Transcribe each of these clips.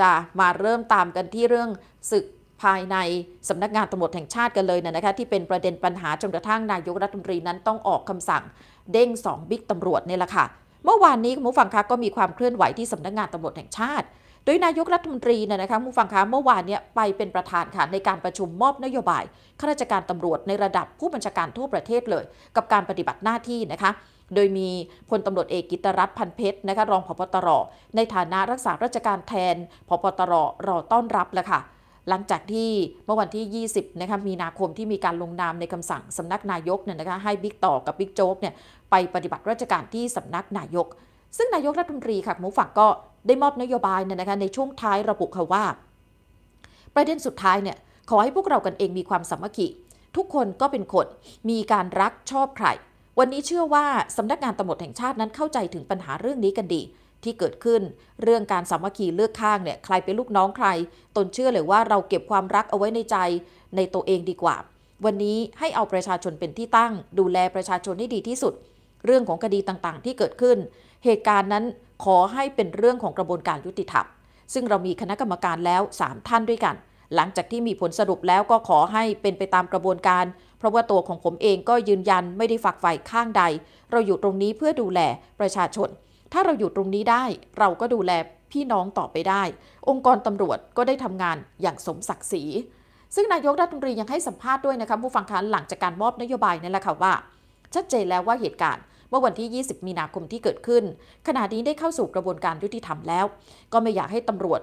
จะมาเริ่มตามกันที่เรื่องศึกภายในสำนักงานตำรวจแห่งชาติกันเลยนะคะที่เป็นประเด็นปัญหาจนกระทั่งนายกรัฐมนตรีนั้นต้องออกคำสั่งเด้ง2บิ๊กตำรวจนี่แหละค่ะเมื่อวานนี้คุณผู้ฟังคะก็มีความเคลื่อนไหวที่สำนักงานตำรวจแห่งชาติโดยนายกรัฐมนตรีเนี่ยนะคะผู้ฟังคะเมื่อวานเนี่ยไปเป็นประธานค่ะในการประชุมมอบนโยบายข้าราชการตำรวจ ในระดับผู้บัญชาการทั่วประเทศเลย กับการปฏิบัติหน้าที่นะคะโดยมีพลตำรวจเอกกิตรัตน์พันเพชรนะคะรองพบตรในฐานะรักษาราชการแทนพบตรรอต้อนรับแล้วค่ะหลังจากที่เมื่อวันที่ 20นะคะมีนาคมที่มีการลงนามในคำสั่งสำนักนายกเนี่ยนะคะให้บิ๊กต่อกับบิ๊กโจ๊กเนี่ยไปปฏิบัติราชการที่สำนักนายก ซึ่งนายกรัฐมนตรีค่ะหมูฝักก็ได้มอบนโยบายเนี่ยนะคะในช่วงท้ายระบุค่ะว่า ประเด็นสุดท้ายเนี่ยขอให้พวกเรากันเองมีความสามัคคีทุกคนก็เป็นคนมีการรักชอบใครวันนี้เชื่อว่าสำนักงานตำรวจแห่งชาตินั้นเข้าใจถึงปัญหาเรื่องนี้กันดี ที่เกิดขึ้น เรื่องการสามัคคีเลือกข้างเนี่ยใครเป็นลูกน้องใคร ตนเชื่อเลยว่าเราเก็บความรักเอาไว้ในใจในตัวเองดีกว่า วันนี้ให้เอาประชาชนเป็นที่ตั้งดูแลประชาชนให้ดีที่สุด เรื่องของคดีต่างๆ ที่เกิดขึ้น เหตุการณ์นั้นขอให้เป็นเรื่องของกระบวนการยุติธรรมซึ่งเรามีคณะกรรมการแล้ว3ท่านด้วยกัน หลังจากที่มีผลสรุปแล้วก็ขอให้เป็นไปตามกระบวนการเพราะว่าตัวของผมเองก็ยืนยันไม่ได้ฝักใฝ่ข้างใด เราอยู่ตรงนี้เพื่อดูแลประชาชน ถ้าเราอยู่ตรงนี้ได้เราก็ดูแลพี่น้องต่อไปได้ องค์กรตำรวจก็ได้ทำงานอย่างสมศักดิ์ศรี ซึ่งนายกรัฐมนตรียังให้สัมภาษณ์ด้วยนะคะผู้ฟังคะหลังจากการมอบนโยบายนั่นแหละค่ะว่า ชัดเจนแล้วว่าเหตุการณ์เมื่อวันที่ 20 มีนาคมที่เกิดขึ้น ขณะนี้ได้เข้าสู่กระบวนการยุติธรรมแล้ว ก็ไม่อยากให้ตำรวจ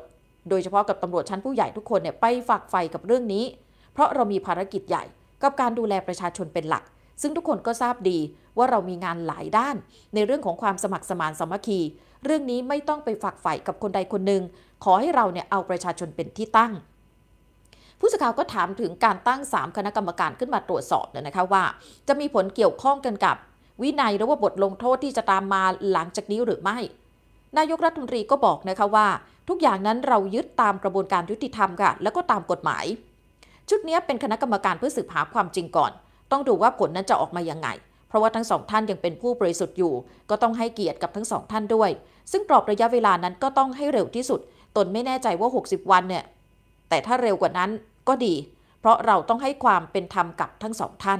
โดยเฉพาะกับตำรวจชั้นผู้ใหญ่ทุกคนเนี่ยไปฝากไฟกับเรื่องนี้ เพราะเรามีภารกิจใหญ่กับการดูแลประชาชนเป็นหลัก ซึ่งทุกคนก็ทราบดีว่าเรามีงานหลายด้าน ในเรื่องของความสมัครสมานสมัคคี เรื่องนี้ไม่ต้องไปฝักใฝ่กับคนใดคนหนึ่ง ขอให้เราเนี่ยเอาประชาชนเป็นที่ตั้ง ผู้สื่อข่าวก็ถามถึงการตั้ง 3 คณะกรรมการขึ้นมาตรวจสอบเนี่ยนะคะว่า จะมีผลเกี่ยวข้องกันกับ วินัยหรือว่าบทลงโทษที่จะตามมาหลังจากนี้หรือไม่ นายกรัฐมนตรีก็บอกนะคะว่า ทุกอย่างนั้นเรายึดตามกระบวนการยุติธรรมค่ะแล้วก็ตามกฎหมายชุดนี้เป็นคณะกรรมการเพื่อสืบหาความจริงก่อน ต้องดูว่าผลนั้นจะออกมายังไง เพราะว่าทั้งสองท่านยังเป็นผู้บริสุทธิ์อยู่ ก็ต้องให้เกียรติกับทั้งสองท่านด้วย ซึ่งกรอบระยะเวลานั้นก็ต้องให้เร็วที่สุด ตนไม่แน่ใจว่า 60 วันเนี่ย แต่ถ้าเร็วกว่านั้นก็ดี เพราะเราต้องให้ความเป็นธรรมกับทั้งสองท่าน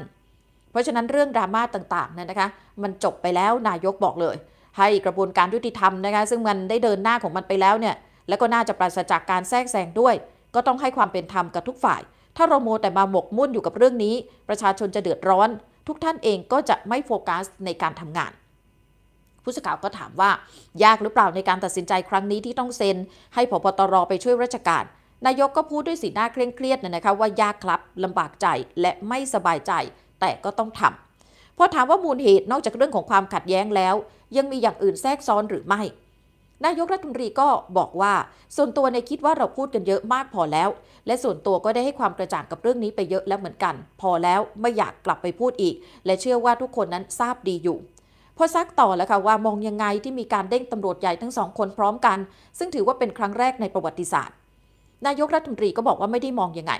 เพราะฉะนั้นเรื่องดราม่าต่างๆเนี่ยนะคะ มันจบไปแล้วนายกบอกเลย ให้กระบวนการยุติธรรมนะคะซึ่งมันได้เดินหน้าของมันไปแล้วเนี่ย และก็น่าจะปราศจากการแทรกแซงด้วย ก็ต้องให้ความเป็นธรรมกับทุกฝ่ายถ้าเราโมแต่มาหมกมุ่นอยู่กับเรื่องนี้ ประชาชนจะเดือดร้อน ทุกท่านเองก็จะไม่โฟกัสในการทำงาน ผู้สื่อข่าวก็ถามว่ายากหรือเปล่าในการตัดสินใจครั้งนี้ที่ต้องเซ็นให้ผบตรไปช่วยราชการ นายกก็พูดด้วยสีหน้าเคร่งเครียดนะคะว่ายากครับลำบากใจและไม่สบายใจ แต่ก็ต้องทำพอถามว่ามูลเหตุนอกจากเรื่องของความขัดแย้งแล้ว ยังมีอย่างอื่นแทรกซ้อนหรือไม่นายกรัฐมนตรีก็บอกว่า ส่วนตัวในคิดว่าเราพูดกันเยอะมากพอแล้ว และส่วนตัวก็ได้ให้ความกระจ่างกับเรื่องนี้ไปเยอะแล้วเหมือนกัน พอแล้วไม่อยากกลับไปพูดอีก และเชื่อว่าทุกคนนั้นทราบดีอยู่ พอซักต่อแล้วค่ะว่ามองยังไงที่มีการเด้งตำรวจใหญ่ทั้งสองคนพร้อมกัน ซึ่งถือว่าเป็นครั้งแรกในประวัติศาสตร์นายกรัฐมนตรีก็บอกว่าไม่ได้มองยังไง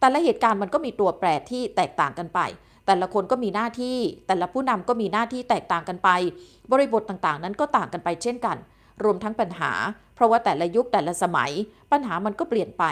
แต่ละเหตุการณ์มันก็มีตัวแปรที่แตกต่างกันไป แต่ละคนก็มีหน้าที่ แต่ละผู้นำก็มีหน้าที่แตกต่างกันไป บริบทต่างๆ นั้นก็ต่างกันไปเช่นกันรวมทั้งปัญหา เพราะว่าแต่ละยุค แต่ละสมัย ปัญหามันก็เปลี่ยนไป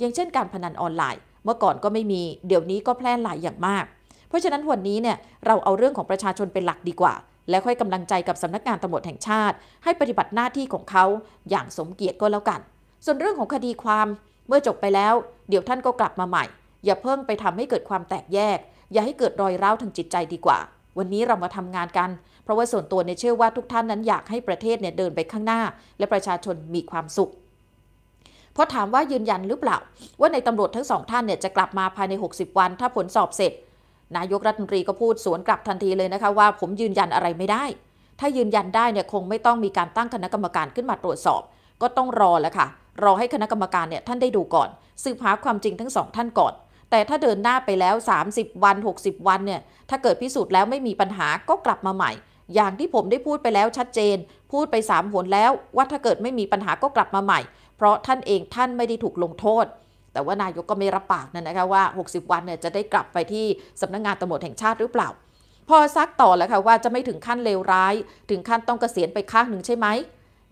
อย่างเช่นการพนันออนไลน์เมื่อก่อนก็ไม่มีเดี๋ยวนี้ก็แพร่หลายอย่างมาก เพราะฉะนั้นวันนี้เนี่ยเราเอาเรื่องของประชาชนเป็นหลักดีกว่า และค่อยกำลังใจกับสำนักงานตำรวจแห่งชาติ ให้ปฏิบัติหน้าที่ของเขา อย่างสมเกียรติก็แล้วกัน ส่วนเรื่องของคดีความเมื่อจบไปแล้วเดี๋ยวท่านก็กลับมาใหม่อย่าเพิ่งไปทำให้เกิดความแตกแยก อย่าให้เกิดรอยร้าวทางจิตใจดีกว่าวันนี้เรามาทำงานกันเพราะว่าส่วนตัวเนี่ยเชื่อว่าทุกท่านนั้นอยากให้ประเทศเนี่ยเดินไปข้างหน้าและประชาชนมีความสุขพอถามว่ายืนยันหรือเปล่า ว่าในตำรวจทั้งสองท่านเนี่ยจะกลับมาภายใน 60 วันถ้าผลสอบเสร็จ นายกรัฐมนตรีก็พูดสวนกลับทันทีเลยนะคะว่า ผมยืนยันอะไรไม่ได้ ถ้ายืนยันได้เนี่ยคงไม่ต้องมีการตั้งคณะกรรมการขึ้นมาตรวจสอบ ก็ต้องรอแล้วค่ะรอให้คณะกรรมการเนี่ยท่านได้ดูก่อนสืบหาความจริงทั้งสองท่านก่อนแต่ถ้าเดินหน้าไปแล้ว 30 วัน 60 วันเนี่ยถ้าเกิดพิสูจน์แล้วไม่มีปัญหาก็กลับมาใหม่ อย่างที่ผมได้พูดไปแล้วชัดเจน พูดไป 3หนแล้วว่าถ้าเกิดไม่มีปัญหาก็กลับมาใหม่ เพราะท่านเองท่านไม่ได้ถูกลงโทษ แต่ว่านายกก็ไม่ รับปากนั่นนะคะว่า 60 วันเนี่ยจะได้กลับไปที่สำนักงงานตำรวจแห่งชาติหรือเปล่า พอซักต่อแล้วค่ะว่าจะไม่ถึงขั้นเลวร้ายถึงขั้นต้องเกษียณไปข้างหนึ่งใช่ไหม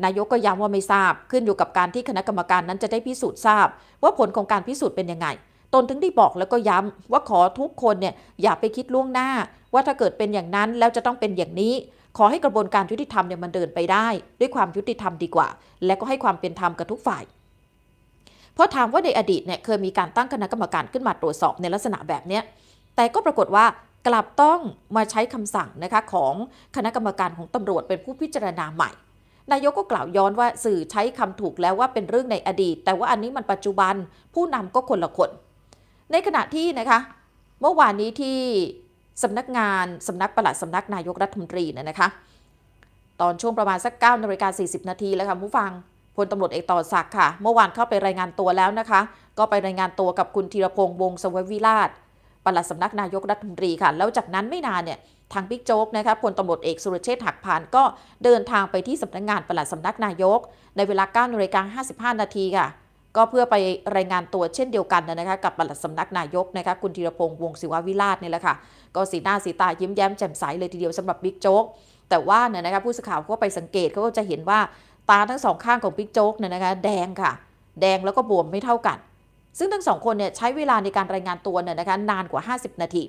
นายกก็ย้ำว่าไม่ทราบ ขึ้นอยู่กับการที่คณะกรรมการนั้นจะได้พิสูจน์ทราบ ว่าผลของการพิสูจน์เป็นยังไงตนถึงได้บอกแล้วก็ย้ำว่าขอทุกคนเนี่ยอย่าไปคิดล่วงหน้า ว่าถ้าเกิดเป็นอย่างนั้นแล้วจะต้องเป็นอย่างนี้ ขอให้กระบวนการยุติธรรมเนี่ยมันเดินไปได้ ด้วยความยุติธรรมดีกว่า และก็ให้ความเป็นธรรมกับทุกฝ่าย เพราะถามว่าในอดีตเนี่ยเคยมีการตั้งคณะกรรมการขึ้นมาตรวจสอบในลักษณะแบบนี้แต่ก็ปรากฏว่ากลับต้องมาใช้คำสั่งนะคะของคณะกรรมการของตำรวจเป็นผู้พิจารณาใหม่ นายกก็กล่าวย้อนว่าสื่อใช้คำถูกแล้วว่าเป็นเรื่องในอดีต แต่ว่าอันนี้มันปัจจุบันผู้นำก็คนละคนในขณะที่นะคะเมื่อวานนี้ที่สำนักงานสำนัก ปลัดสำนักนายกรัฐมนตรีเนี่ยนะคะ ตอนช่วงประมาณสัก9นาฬิกาสีนาทีแล้วค่ะผู้ฟังพลตำรวจเอกต่อศักดิ์ค่ะเมื่อวานเข้าไปรายงานตัวแล้วนะคะก็ไปรายงานตัวกับคุณธีรพงษ์วงศววิราชปลัดสำนักนายกรัฐมนตรีค่ะ แล้วจากนั้นไม่นานเนี่ยทางบิ๊กโจ๊กนะคะพลตำรวจเอกสุรเชษฐ์หักพานก็เดินทางไปที่สำนักงานปลัดสำนักนายกในเวลา9นาฬิกาห้นาทีค่ะก็เพื่อไปรายงานตัวเช่นเดียวกันนะคะกับปลัดสำนักนายกนะคะคุณธีรพงษ์วงศิววิราชนี่แหละค่ะก็สีหน้า สีตายิ้มแย้ม แจ่มใสเลยทีเดียวสำหรับบิ๊กโจ๊กแต่ว่าเนี่ยนะคะผู้สื่อข่าวก็ไปสังเกตเขาก็จะเห็นว่าตาทั้งสองข้างของบิ๊กโจ๊กเนี่ยนะคะแดงค่ะ แดงแล้วก็บวมไม่เท่ากัน ซึ่งทั้งสองคนเนี่ยใช้เวลาในการรายงานตัวเนี่ยนะคะนานกว่า 50 นาที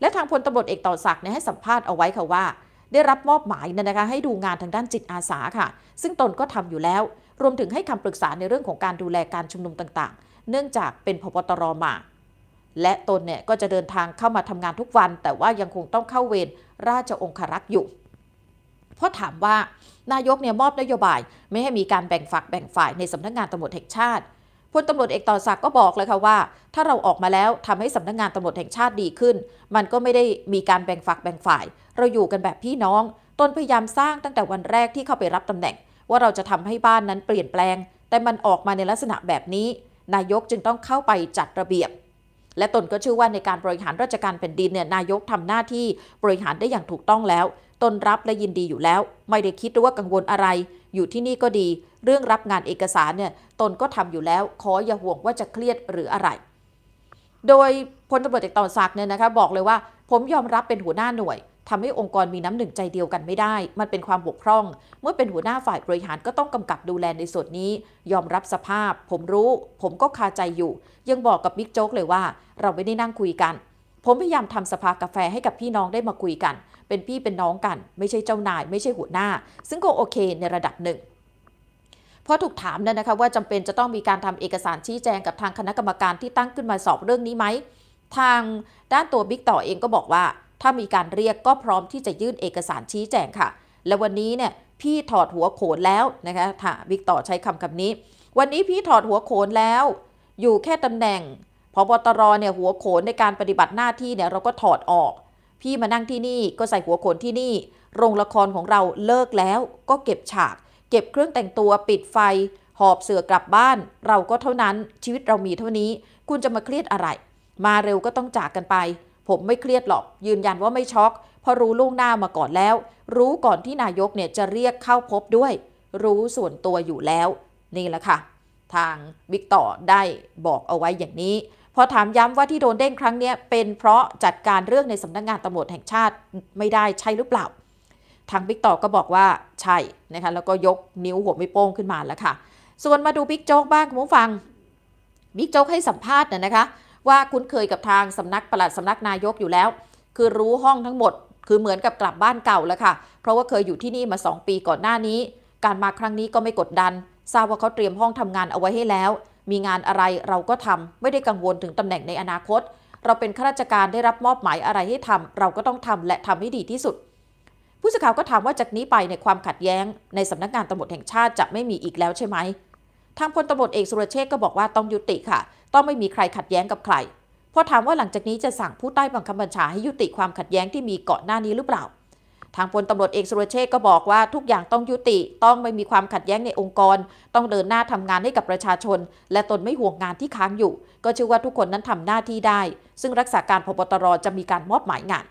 และทางพลตำรวจเอกต่อศักดิ์เนี่ยให้สัมภาษณ์เอาไว้ค่ะว่า ได้รับมอบหมายเนี่ยนะคะให้ดูงานทางด้านจิตอาสาค่ะ ซึ่งตนก็ทำอยู่แล้วรวมถึงให้คำปรึกษาในเรื่องของการดูแลการชุมนุมต่าง ๆ เนื่องจากเป็นพบตรมา และตนเนี่ยก็จะเดินทางเข้ามาทำงานทุกวัน แต่ว่ายังคงต้องเข้าเวรราชองครักษ์อยู่ เพราะถามว่า นายกเนี่ยมอบนโยบาย ไม่ให้มีการแบ่งฝักแบ่งฝ่ายในสำนักงงานตำรวจแห่งชาติพลตำรวจเอกต่อศักดิ์ก็บอกเลยค่ะว่า ถ้าเราออกมาแล้วทำให้สำนักงงานตำรวจแห่งชาติดีขึ้น มันก็ไม่ได้มีการแบ่งฝักแบ่งฝ่าย เราอยู่กันแบบพี่น้อง ตนพยายามสร้างตั้งแต่วันแรกที่เข้าไปรับตำแหน่งว่าเราจะทำให้บ้านนั้นเปลี่ยนแปลง แต่มันออกมาในลักษณะแบบนี้ นายกจึงต้องเข้าไปจัดระเบียบ และตนก็เชื่อว่าในการบริหารราชการแผ่นดินเนี่ย นายกทำหน้าที่บริหารได้อย่างถูกต้องแล้ว ตนรับและยินดีอยู่แล้ว ไม่ได้คิดหรือว่ากังวลอะไร อยู่ที่นี่ก็ดี เรื่องรับงานเอกสารเนี่ย ตนก็ทำอยู่แล้ว ขออย่าห่วงว่าจะเครียดหรืออะไร โดยพลตำรวจเอกต่อศักดิ์เนี่ยนะคะบอกเลยว่า ผมยอมรับเป็นหัวหน้าหน่วยทำให้องค์กรมีน้ำหนึ่งใจเดียวกันไม่ได้ มันเป็นความบกพร่อง เมื่อเป็นหัวหน้าฝ่ายบริหารก็ต้องกำกับดูแลในส่วนนี้ ยอมรับสภาพ ผมรู้ ผมก็คาใจอยู่ ยังบอกกับบิ๊กโจ๊กเลยว่า เราไม่ได้นั่งคุยกัน ผมพยายามทำสภากาแฟให้กับพี่น้องได้มาคุยกัน เป็นพี่เป็นน้องกัน ไม่ใช่เจ้านาย ไม่ใช่หัวหน้า ซึ่งก็โอเคในระดับหนึ่งพราะถูกถามนะ่นนะคะว่าจำเป็นจะต้องมีการทำเอกสารชี้แจงกับทางคณะกรรมการที่ตั้งขึ้นมาสอบเรื่องนี้ไหม ทางด้านตัวบิ๊กต่อเองก็บอกว่าถ้ามีการเรียกก็พร้อมที่จะยื่นเอกสารชี้แจงค่ะ และวันนี้เนี่ยพี่ถอดหัวโขนแล้วนะคะถ้าวิกต่อใช้คำคำนี้ วันนี้พี่ถอดหัวโขนแล้ว อยู่แค่ตำแหน่งพบตรเนี่ยหัวโขนในการปฏิบัติหน้าที่เนี่ยเราก็ถอดออก พี่มานั่งที่นี่ก็ใส่หัวโขนที่นี่ โรงละครของเราเลิกแล้ว ก็เก็บฉาก เก็บเครื่องแต่งตัวปิดไฟ หอบเสือกลับบ้าน เราก็เท่านั้นชีวิตเรามีเท่านี้ คุณจะมาเครียดอะไร มาเร็วก็ต้องจากกันไปผมไม่เครียดหรอกยืนยันว่าไม่ช็อกเพราะรู้ล่วงหน้ามาก่อนแล้ว รู้ก่อนที่นายกเนี่ยจะเรียกเข้าพบด้วย รู้ส่วนตัวอยู่แล้ว นี่แหละค่ะทางบิ๊กต่อได้บอกเอาไว้อย่างนี้ พอถามย้ำว่าที่โดนเด้งครั้งนี้เป็นเพราะจัดการเรื่องในสำนักงงานตำรวจแห่งชาติไม่ได้ใช่หรือเปล่าทางบิ๊กต่อก็บอกว่าใช่นะคะแล้วก็ยกนิ้วหัวไม่โป้งขึ้นมาแล้วค่ะ ส่วนมาดูบิ๊กโจ๊กบ้างคุณผู้ฟังบิ๊กโจ๊กให้สัมภาษณ์นะนะคะว่าคุ้นเคยกับทางสำนักปลัดสำนักนายกอยู่แล้ว คือรู้ห้องทั้งหมด คือเหมือนกับกลับบ้านเก่าแล้วค่ะ เพราะว่าเคยอยู่ที่นี่มา 2 ปีก่อนหน้านี้ การมาครั้งนี้ก็ไม่กดดันทราบว่าเขาเตรียมห้องทำงานเอาไว้ให้แล้ว มีงานอะไรเราก็ทำไม่ได้กังวลถึงตำแหน่งในอนาคต เราเป็นข้าราชการได้รับมอบหมายอะไรให้ทำเราก็ต้องทำและทำให้ดีที่สุด ผู้สื่อข่าวก็ถามว่าจากนี้ไปในความขัดแย้ง ในสำนักงานตำรวจแห่งชาติจะไม่มีอีกแล้วใช่ไหมทางพลตำรวจเอกสุรเชษก็บอกว่าต้องยุติค่ะต้องไม่มีใครขัดแย้งกับใคร พอถามว่าหลังจากนี้จะสั่งผู้ใต้บังคับบัญชา ให้ยุติความขัดแย้งที่มีก่อนหน้านี้หรือเปล่า ทางพลตำรวจเอกสุรเชษก็บอกว่า ทุกอย่างต้องยุติ ต้องไม่มีความขัดแย้งในองค์กร ต้องเดินหน้าทำงานให้กับประชาชน และตนไม่ห่วงงานที่ค้างอยู่ ก็เชื่อว่าทุกคนนั้นทำหน้าที่ได้ ซึ่งรักษาการพบตรจะมีการมอบหมายงาน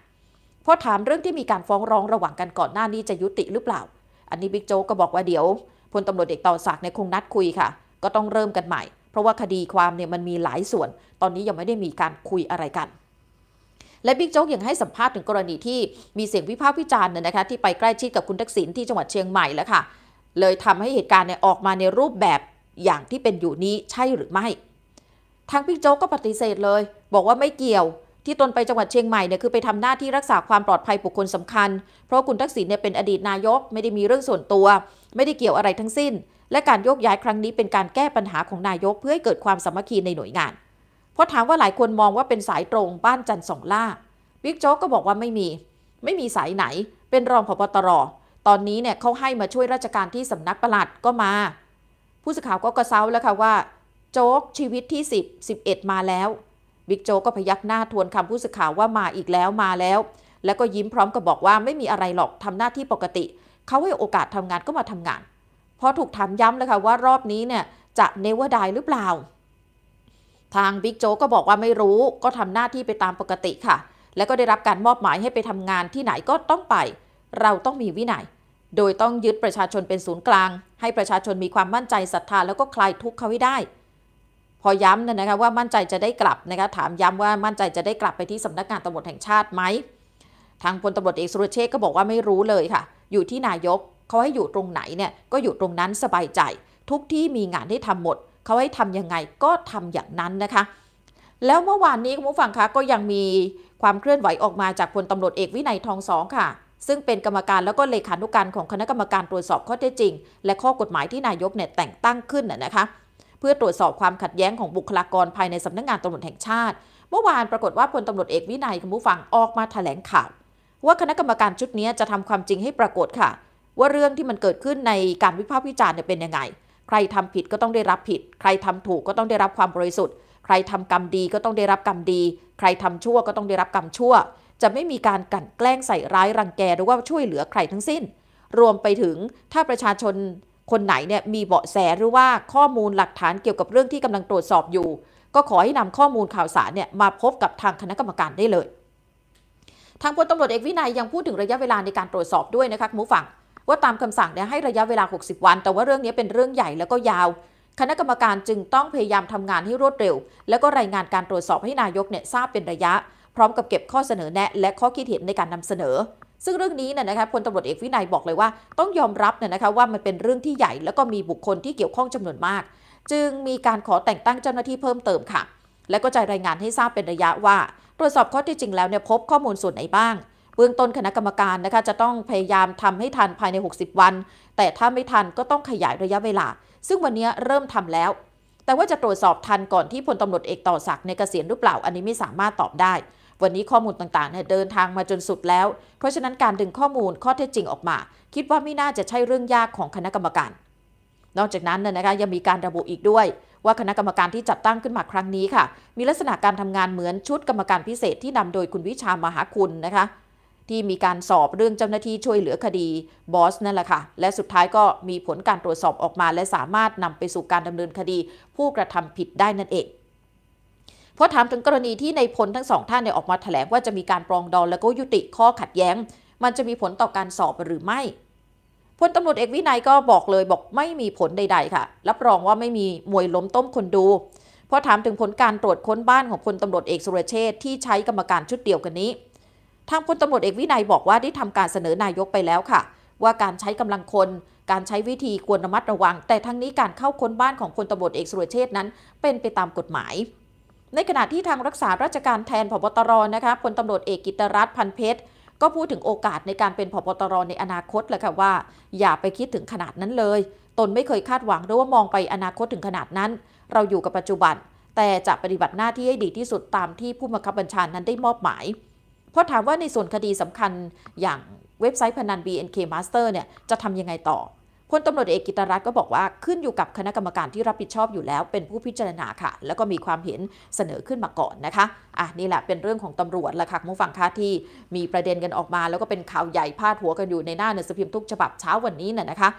พอถามเรื่องที่มีการฟ้องร้องระหว่างกันก่อนหน้านี้จะยุติหรือเปล่า อันนี้บิ๊กโจ๊กก็บอกว่าเดี๋ยวพลตำรวจเอกต่อศักดิ์ในคงนัดคุยค่ะ ก็ต้องเริ่มกันใหม่เพราะว่าคดีความเนี่ยมันมีหลายส่วน ตอนนี้ยังไม่ได้มีการคุยอะไรกัน และบิ๊กโจ๊กยังให้สัมภาษณ์ถึงกรณีที่มีเสียงวิพากษ์วิจารณ์เนะคะที่ไปใกล้ชิดกับคุณทักษิณที่จังหวัดเชียงใหม่แล้วค่ะ เลยทำให้เหตุการณ์เนี่ยออกมาในรูปแบบอย่างที่เป็นอยู่นี้ใช่หรือไม่ ทางบิ๊กโจ๊กก็ปฏิเสธเลย บอกว่าไม่เกี่ยว ที่ตนไปจังหวัดเชียงใหม่เนี่ยคือไปทำหน้าที่รักษาความปลอดภัยบุคคลสำคัญ เพราะคุณทักษิณเนี่ยเป็นอดีตนายก ไม่ได้มีเรื่องส่วนตัว ไม่ได้เกี่ยวอะไรทั้งสิ้นและการโยกย้ายครั้งนี้เป็นการแก้ปัญหาของนายกเพื่อให้เกิดความสามัคคีในหน่วยงาน เพราะถามว่าหลายคนมองว่าเป็นสายตรงบ้านจันทร์สองล่าบิ๊กโจ๊กก็บอกว่าไม่มี ไม่มีสายไหน เป็นรองผบตร ตอนนี้เนี่ยเขาให้มาช่วยราชการที่สำนักปลัดก็มา ผู้สื่อข่าวก็กระเซ้าแล้วค่ะว่าโจ๊กชีวิตที่10 11มาแล้วบิ๊กโจ๊กก็พยักหน้าทวนคำผู้สื่อข่าวว่ามาอีกแล้วมาแล้ว แล้วก็ยิ้มพร้อมกับบอกว่าไม่มีอะไรหรอกทำหน้าที่ปกติเขาให้โอกาสทำงานก็มาทำงานราะถูกถามย้ำเลยค่ะว่ารอบนี้เนี่ย จะเนวดายหรือเปล่า ทางบิ๊กโจ๊กก็บอกว่าไม่รู้ก็ทำหน้าที่ไปตามปกติค่ะ และก็ได้รับการมอบหมายให้ไปทำงานที่ไหนก็ต้องไป เราต้องมีวินยัย โดยต้องยึดประชาชนเป็นศูนย์กลาง ให้ประชาชนมีความมั่นใจศรัทธา แล้วก็คลายทุกข์เขาให้ได้ พอย้ำนะคะว่ามั่นใจจะได้กลับนะคะถามย้ำว่ามั่นใจจะได้กลับไปที่สำนักงานตำรวจแห่งชาติไหมทางพลตำรวจเอกสุรเชษก็บอกว่าไม่รู้เลยค่ะ อยู่ที่นายกเขาให้อยู่ตรงไหนเนี่ยก็อยู่ตรงนั้นสบายใจ ทุกที่มีงานให้ทำหมด เขาให้ทํำยังไงก็ทำอย่างนั้นนะคะ แล้วเมื่อวานนี้คุณผู้ฟังคะก็ยังมีความเคลื่อนไหวออกมาจากพลตำรวจเอกวินัยทองสองค่ะ ซึ่งเป็นกรรมการแล้วก็เลขานุการของคณะกรรมการตรวจสอบข้อเท็จจริง และข้อกฎหมายที่นายกเนี่ยแต่งตั้งขึ้นนะคะ เพื่อตรวจสอบความขัดแย้งของบุคลากรภายในสำนักงงานตำรวจแห่งชาติ เมื่อวานปรากฏว่าพลตำรวจเอกวินัยคุณผู้ฟังออกมาแถลงข่าวว่าคณะกรรมการชุดนี้จะทำความจริงให้ปรากฏค่ะว่าเรื่องที่มันเกิดขึ้นในการวิพากษ์วิจารณ์เนี่ยเป็นยังไง ใครทำผิดก็ต้องได้รับผิด ใครทำถูกก็ต้องได้รับความบริสุทธิ์ ใครทำกรรมดีก็ต้องได้รับกรรมดี ใครทำชั่วก็ต้องได้รับกรรมชั่ว จะไม่มีการกลั่นแกล้งใส่ร้ายรังแกหรือว่าช่วยเหลือใครทั้งสิ้น รวมไปถึงถ้าประชาชนคนไหนเนี่ยมีเบาะแสหรือว่าข้อมูลหลักฐานเกี่ยวกับเรื่องที่กำลังตรวจสอบอยู่ ก็ขอให้นำข้อมูลข่าวสารเนี่ยมาพบกับทางคณะกรรมการได้เลย ทางพลตำรวจเอกวินัยยังพูดถึงระยะเวลาในการตรวจสอบด้วยนะคะคุณผู้ฟังว่าตามคำสั่งเนี่ยให้ระยะเวลา 60 วัน แต่ว่าเรื่องนี้เป็นเรื่องใหญ่แล้วก็ยาว คณะกรรมการจึงต้องพยายามทำงานให้รวดเร็ว แล้วก็รายงานการตรวจสอบให้นายกเนี่ยทราบเป็นระยะ พร้อมกับเก็บข้อเสนอแนะ และข้อคิดเห็นในการนำเสนอ ซึ่งเรื่องนี้เนี่ยนะคะพลตำรวจเอกวินัยบอกเลยว่า ต้องยอมรับเนี่ยนะคะว่ามันเป็นเรื่องที่ใหญ่ แล้วก็มีบุคคลที่เกี่ยวข้องจำนวนมาก จึงมีการขอแต่งตั้งเจ้าหน้าที่เพิ่มเติมค่ะ และก็จะรายงานให้ทราบเป็นระยะว่า ตรวจสอบข้อที่จริงแล้วเนี่ยพบข้อมูลส่วนไหนบ้างเบื้องต้นคณะกรรมการนะคะจะต้องพยายามทำให้ทันภายใน 60 วัน แต่ถ้าไม่ทันก็ต้องขยายระยะเวลา ซึ่งวันนี้เริ่มทำแล้ว แต่ว่าจะตรวจสอบทันก่อนที่พลตำรวจเอกต่อศักดิ์ในเกษียณหรือเปล่าอันนี้ไม่สามารถตอบได้ วันนี้ข้อมูลต่างๆเนี่ยเดินทางมาจนสุดแล้ว เพราะฉะนั้นการดึงข้อมูลข้อเท็จจริงออกมา คิดว่าไม่น่าจะใช่เรื่องยากของคณะกรรมการ นอกจากนั้นนะคะยังมีการระบุอีกด้วย ว่าคณะกรรมการที่จัดตั้งขึ้นมาครั้งนี้ค่ะ มีลักษณะการทำงานเหมือนชุดกรรมการพิเศษที่นำโดยคุณวิชา มหาคุณนะคะที่มีการสอบเรื่องเจ้าหน้าที่ช่วยเหลือคดี บอสนั่นแหละค่ะ และสุดท้ายก็มีผลการตรวจสอบออกมา และสามารถนำไปสู่การดำเนินคดี ผู้กระทำผิดได้นั่นเองพราะถามถึงกรณีที่ในพลทั้งสองท่านเนี่ยออกมาถแถลงว่าจะมีการปรองดองแล้วก็ยุติข้อขัดแย้ง มันจะมีผลต่อการสอบหรือไม่พลตำรวจเอกวินัยก็บอกเลยบอกไม่มีผลใด ๆ ค่ะรับรองว่าไม่มีมวยล้มต้มคนดูเพราะถามถึงผลการตรวจค้นบ้านของพลตำรวจเอกสุรเชษที่ใช้กรรมการชุดเดียวกันนี้างพลตำรวจเอกวินัยบอกว่า ได้ทำการเสนอนายกไปแล้วค่ะ ว่าการใช้กำลังคนการใช้วิธีควรระมัดระวัง แต่ทั้งนี้การเข้าค้นบ้านของพลตำรวจเอกสุรเชษนั้น เป็นไปตามกฎหมาย ในขณะที่ทางรักษาราชการแทนผบตรนะคะพลตำรวจเอกกิตรัตน์พันเพชรก็พูดถึงโอกาสในการเป็นผบตรในอนาคตแหละค่ะว่า อย่าไปคิดถึงขนาดนั้นเลย ตนไม่เคยคาดหวังหรือว่ามองไปอนาคตถึงขนาดนั้น เราอยู่กับปัจจุบัน แต่จะปฏิบัติหน้าที่ให้ดีที่สุดตามที่ผู้บังคับบัญชานั้นได้มอบหมายพราะถามว่าในส่วนคดีสำคัญอย่างเว็บไซต์พนัน BNK Master เนี่ย จะทำยังไงต่อพลตำรวจเอกกิตรัตน์ก็บอกว่าขึ้นอยู่กับคณะกรรมการที่รับผิดชอบอยู่แล้ว เป็นผู้พิจารณาค่ะ แล้วก็มีความเห็นเสนอขึ้นมาก่อนนะคะ อ่ะนี่แหละเป็นเรื่องของตำรวจละค่ะผู้ฟังคะที่มีประเด็นกันออกมา แล้วก็เป็นข่าวใหญ่พาดหัวกันอยู่ในหน้าหนังสือพิมพ์ทุกฉบับเช้าวันนี้น่ะนะคะ